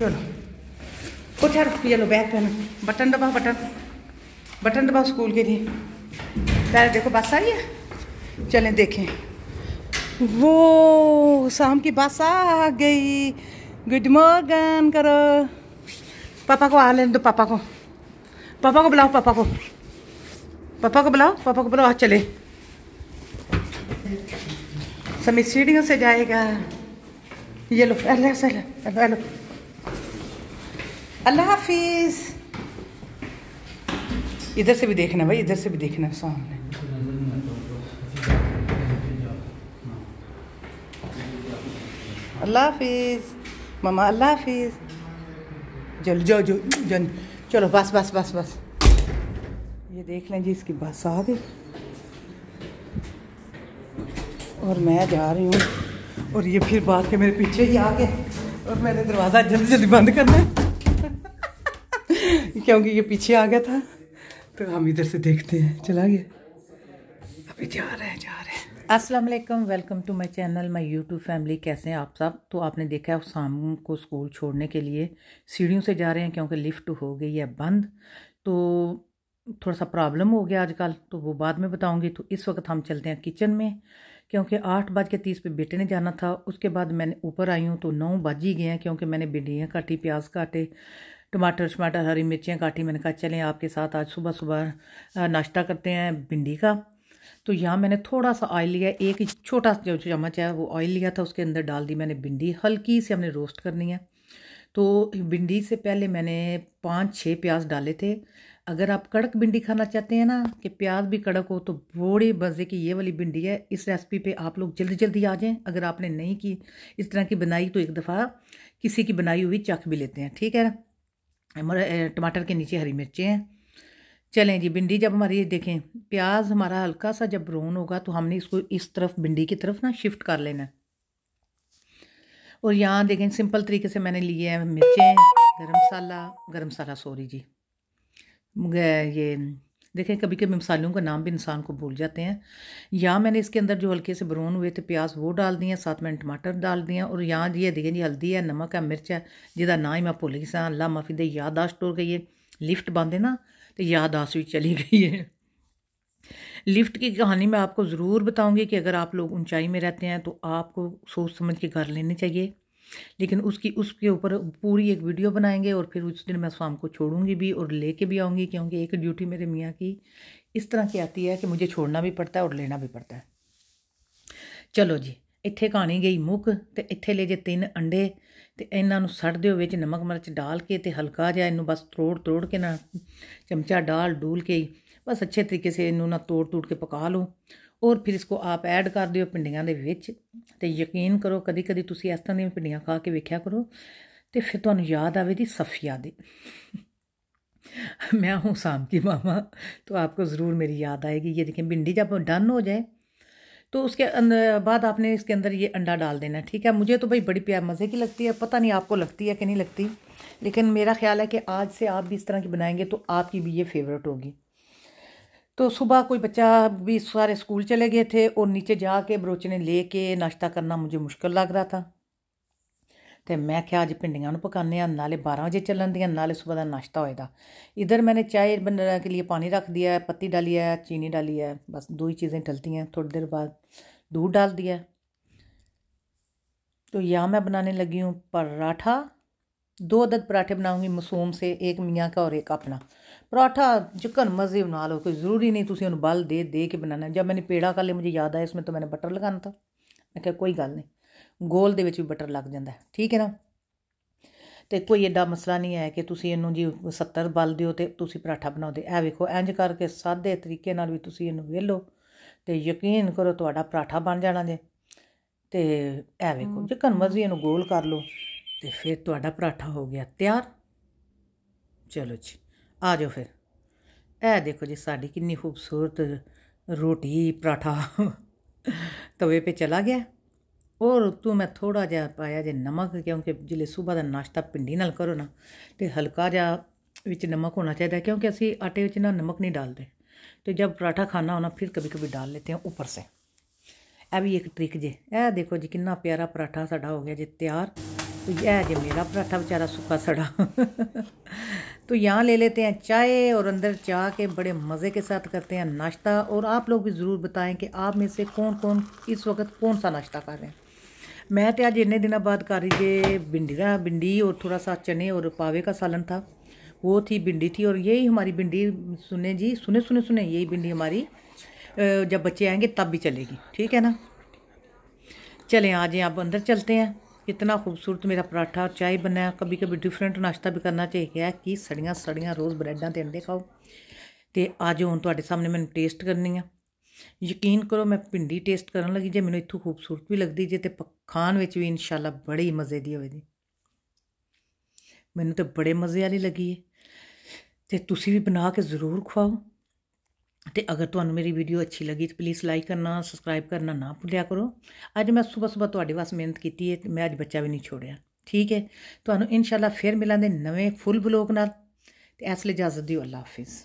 चलो उठ ये लो बैग पहनो बटन दबाओ बटन बटन दबाओ स्कूल के लिए पहले देखो बस आ रही है चलें देखें वो शाम की बस आ गई गुड मॉर्निंग करो पापा को आ लेने दो पापा को पापा को बुलाओ पापा को पापा को बुलाओ पापा को बुलाओ चले समी सीढ़ियों से जाएगा ये लो अरे सर हेलो अल्लाह हाफिज इधर से भी देखना भाई इधर से भी देखना सामने अल्लाह हाफिज मामा अल्लाह हाफिज जल जाओ जो जन चलो बस बस बस बस ये देख लें जी इसकी बस आ गई और मैं जा रही हूँ और ये फिर बात के मेरे पीछे ही आ गए और मैंने दरवाज़ा जल्दी जल्दी बंद करना है क्योंकि ये पीछे आ गया था तो हम इधर से देखते हैं चला गया अभी जा रहे हैं जा रहे हैं अस्सलाम वालेकुम welcome to my channel my YouTube family कैसे हैं आप सब तो आपने देखा है शाम को स्कूल छोड़ने के लिए सीढ़ियों से जा रहे हैं क्योंकि लिफ्ट हो गई है बंद तो थोड़ा सा प्रॉब्लम हो गया आजकल तो वो बाद में बताऊंगी तो इस वक्त हम चलते हैं किचन में क्योंकि आठ बज के तीस पे बेटे ने जाना था उसके बाद मैंने ऊपर आई हूँ तो नौ बज ही गए हैं क्योंकि मैंने भिंडियाँ काटी प्याज काटे टमाटर शमाटर हरी मिर्चियाँ काटी मैंने कहा चलें आपके साथ आज सुबह सुबह नाश्ता करते हैं भिंडी का तो यहाँ मैंने थोड़ा सा ऑयल लिया एक छोटा सा जो चम्मच है वो ऑयल लिया था उसके अंदर डाल दी मैंने भिंडी हल्की से हमने रोस्ट करनी है तो भिंडी से पहले मैंने पाँच छः प्याज डाले थे अगर आप कड़क भिंडी खाना चाहते हैं ना कि प्याज भी कड़क हो तो बड़े मज़े की ये वाली भिंडी है इस रेसिपी पे आप लोग जल्दी जल्दी आ जाएं अगर आपने नहीं की इस तरह की बनाई तो एक दफ़ा किसी की बनाई हुई चख भी लेते हैं ठीक है ना टमाटर के नीचे हरी मिर्चें हैं चलें जी भिंडी जब हमारी देखें प्याज हमारा हल्का सा जब ब्राउन होगा तो हमने इसको इस तरफ भिंडी की तरफ ना शिफ्ट कर लेना है और यहाँ देखें सिंपल तरीके से मैंने लिए हैं मिर्चें गरम मसाला गरम मसाला सॉरी जी ये देखें कभी कभी मसालों का नाम भी इंसान को भूल जाते हैं या मैंने इसके अंदर जो हल्के से ब्राउन हुए थे प्याज वो डाल दिए साथ में टमाटर डाल दिए और यहाँ जी देखें जी हल्दी है नमक है मिर्च है जिदा ना ही मैं भुल गई सा माफी दे यादाश्त टुर गई है लिफ्ट बंद है ना तो यादाश्त भी चली गई है लिफ्ट की कहानी मैं आपको ज़रूर बताऊंगी कि अगर आप लोग ऊंचाई में रहते हैं तो आपको सोच समझ के घर लेने चाहिए लेकिन उसकी उसके ऊपर पूरी एक वीडियो बनाएंगे और फिर उस दिन मैं शाम को छोड़ूंगी भी और लेके भी आऊँगी क्योंकि एक ड्यूटी मेरे मियाँ की इस तरह की आती है कि मुझे छोड़ना भी पड़ता है और लेना भी पड़ता है चलो जी ਇੱਥੇ ਕਹਾਣੀ ਗਈ ਮੁੱਕ ਤੇ ਇੱਥੇ ਲੈ ਜੇ ਤਿੰਨ ਅੰਡੇ ਤੇ ਇਹਨਾਂ ਨੂੰ ਸੜ ਦਿਓ ਵਿੱਚ ਨਮਕ ਮਿਰਚ ਡਾਲ ਕੇ ਤੇ ਹਲਕਾ ਜਿਹਾ ਇਹਨੂੰ ਬਸ ਤੋੜ ਤੋੜ ਕੇ ਨਾ ਚਮਚਾ ਡਾਲ ਡੂਲ ਕੇ ਬਸ ਅੱਛੇ ਤਰੀਕੇ ਸੇ ਇਹਨੂੰ ਨਾ ਤੋੜ ਤੋੜ ਕੇ ਪਕਾ और फिर इसको आप ऐड कर ਕਰ भिंडिया ਪਿੰਡੀਆਂ ਦੇ ਵਿੱਚ ਤੇ कभी इस तरह ਕਦੀ खा के वेख्या करो तो फिर तुम्हें ਵੇਖਿਆ ਕਰੋ ਤੇ ਫਿਰ दी मैं हूँ शाम की मामा तो आपको ज़रूर मेरी याद आएगी ये देखें भिंडी जब डन हो जाए तो उसके बाद आपने इसके अंदर ये अंडा डाल देना ठीक है मुझे तो भाई बड़ी प्यार मज़े की लगती है पता नहीं आपको लगती है कि नहीं लगती लेकिन मेरा ख्याल है कि आज से आप भी इस तरह की बनाएंगे तो आपकी भी ये फेवरेट होगी तो सुबह कोई बच्चा भी सारे स्कूल चले गए थे और नीचे जाके बरोचने ले के नाश्ता करना मुझे मुश्किल लग रहा था तो मैं क्या ਅੱਜ भिंडिया पकाने नाले बारह बजे चलन दिया नाले सुबह का नाश्ता होएगा इधर मैंने चाय ਮੈਨੇ के लिए पानी रख दिया है पत्ती डाली है चीनी डाली है बस दो ही चीजें ਚੀਜ਼ें हैं थोड़ी देर बाद दूध डाल दिया तो यहाँ मैं बनाने लगी हूँ पराठा दो अदद पराठे बनाऊँगी मसूम से एक मियाँ का और एक अपना पराठा चिकन ਬਣਾ ਲਓ ਕੋਈ ਜ਼ਰੂਰੀ ਨਹੀਂ ਤੁਸੀਂ ਉਹਨੂੰ ਬਲ ਦੇ ਦੇ ਕੇ ਬਣਾਣਾ बनाना ਮੈਨੇ ਪੇੜਾ पेड़ा का लिए ਯਾਦ याद आया इसमें ਤਾਂ ਮੈਨੇ ਬਟਰ ਲਗਾਣਾ ਤਾਂ ਮੈਂ ਕਿਹਾ ਕੋਈ ਗੱਲ ਨਹੀਂ ਗੋਲ ਦੇ ਵਿੱਚ ਵੀ ਬਟਰ ਲੱਗ ਜਾਂਦਾ ਠੀਕ ਹੈ ਨਾ ਤੇ ਕੋਈ ਐਡਾ ਮਸਲਾ ਨਹੀਂ ਹੈ ਕਿ ਤੁਸੀਂ ਇਹਨੂੰ ਜੀ 70 ਬਲ ਦਿਓ ਤੇ ਤੁਸੀਂ ਪਰਾਠਾ ਬਣਾਉਂਦੇ ਐ ਵੇਖੋ ਇੰਜ ਕਰਕੇ ਸਾਦੇ ਤਰੀਕੇ ਨਾਲ ਵੀ ਤੁਸੀਂ ਇਹਨੂੰ ਵੇਲੋ ਤੇ ਯਕੀਨ ਕਰੋ ਤੁਹਾਡਾ ਪਰਾਠਾ ਬਣ ਜਾਣਾ ਜੇ ਤੇ ਐ ਵੇਖੋ ਚਿਕਨ ਮਰਜ਼ੀ ਇਹਨੂੰ ਗੋਲ ਕਰ ਲਓ ਤੇ ਫਿਰ ਤੁਹਾਡਾ ਪਰਾਠਾ ਹੋ ਗਿਆ ਤਿਆਰ ਚਲੋ ਜੀ आ जाओ फिर है देखो जी साड़ी कितनी खूबसूरत रोटी पराठा तवे पर चला गया और उत्तू मैं थोड़ा जहा पाया जो नमक क्योंकि जल्द सुबह का नाश्ता भिंडी नाल करो ना तो हल्का जहा विच नमक होना चाहिए क्योंकि असं आटे में ना नमक नहीं डालते तो जब पराठा खाना होना फिर कभी कभी डाल लेते हैं उपर से यह भी एक ट्रिक जे ए देखो जी कि प्यारा पराठा साढ़ा हो गया जी तैयार तो यह जो मेरा पराठा बेचारा सुखा सड़ा तो यहाँ ले लेते हैं चाय और अंदर चाह के बड़े मज़े के साथ करते हैं नाश्ता और आप लोग भी ज़रूर बताएं कि आप में से कौन कौन इस वक्त कौन सा नाश्ता कर रहे हैं मैं तो आज इन्ने दिन बाद कर रही थे भिंडी का भिंडी और थोड़ा सा चने और पावे का सालन था वो थी भिंडी थी और यही हमारी भिंडी सुने जी सुने सुने सुने यही भिंडी हमारी जब बच्चे आएंगे तब भी चलेगी ठीक है ना चलें आज आप अंदर चलते हैं इतना ਖੂਬਸੂਰਤ ਮੇਰਾ ਪਰਾਠਾ और ਚਾਹ ਬਣਾਇਆ ਕبھی ਕبھی ਡਿਫਰੈਂਟ ਨਾਸ਼ਤਾ ਵੀ ਕਰਨਾ ਚਾਹੀਦਾ ਕਿ ਸੜੀਆਂ ਸੜੀਆਂ ਰੋਜ਼ ਬ੍ਰੈਡਾਂ ਤੇ ਅੰਡੇ ਖਾਓ ਤੇ ਅੱਜ ਹੁਣ ਤੁਹਾਡੇ ਸਾਹਮਣੇ ਮੈਨੂੰ ਟੇਸਟ ਕਰਨੀ ਆ ਯਕੀਨ ਕਰੋ ਮੈਂ ਭਿੰਡੀ ਟੇਸਟ ਕਰਨ ਲੱਗੀ ਜੇ ਮੈਨੂੰ ਇੱਥੋਂ ਖੂਬਸੂਰਤ ਵੀ ਲੱਗਦੀ ਜੇ ਤੇ ਖਾਣ ਵਿੱਚ ਵੀ ਇਨਸ਼ਾਅੱਲਾ ਬੜੀ ਮਜ਼ੇ ਦੀ ਹੋਵੇਗੀ ਮੈਨੂੰ ਤਾਂ ਬੜੇ ਮਜ਼ੇ ਵਾਲੀ ਲੱਗੀ ਹੈ ਤੇ ਤੁਸੀਂ ਵੀ ਬਣਾ ਕੇ ਜ਼ਰੂਰ ਖਵਾਓ ਤੇ ਅਗਰ ਤੁਹਾਨੂੰ ਮੇਰੀ ਵੀਡੀਓ ਅੱਛੀ ਲੱਗੀ ਤਾਂ ਪਲੀਜ਼ ਲਾਈਕ ਕਰਨਾ ਸਬਸਕ੍ਰਾਈਬ ਕਰਨਾ ਨਾ ਭੁੱਲਿਆ ਕਰੋ ਅੱਜ ਮੈਂ ਸਵੇਰ ਸਵੇਰ ਤੁਹਾਡੇ ਵਾਸਤੇ ਮਿਹਨਤ ਕੀਤੀ ਹੈ ਮੈਂ ਅੱਜ ਬੱਚਾ ਵੀ ਨਹੀਂ ਛੋੜਿਆ ਠੀਕ ਹੈ ਤੁਹਾਨੂੰ ਇਨਸ਼ਾਅੱਲਾ ਫੇਰ ਮਿਲਾਂਗੇ ਨਵੇਂ ਫੁੱਲ ਬਲੌਗ ਨਾਲ ਤੇ ਇਸ ਲਈ ਇਜਾਜ਼ਤ ਦਿਓ ਅੱਲਾ ਹਾਫਿਜ਼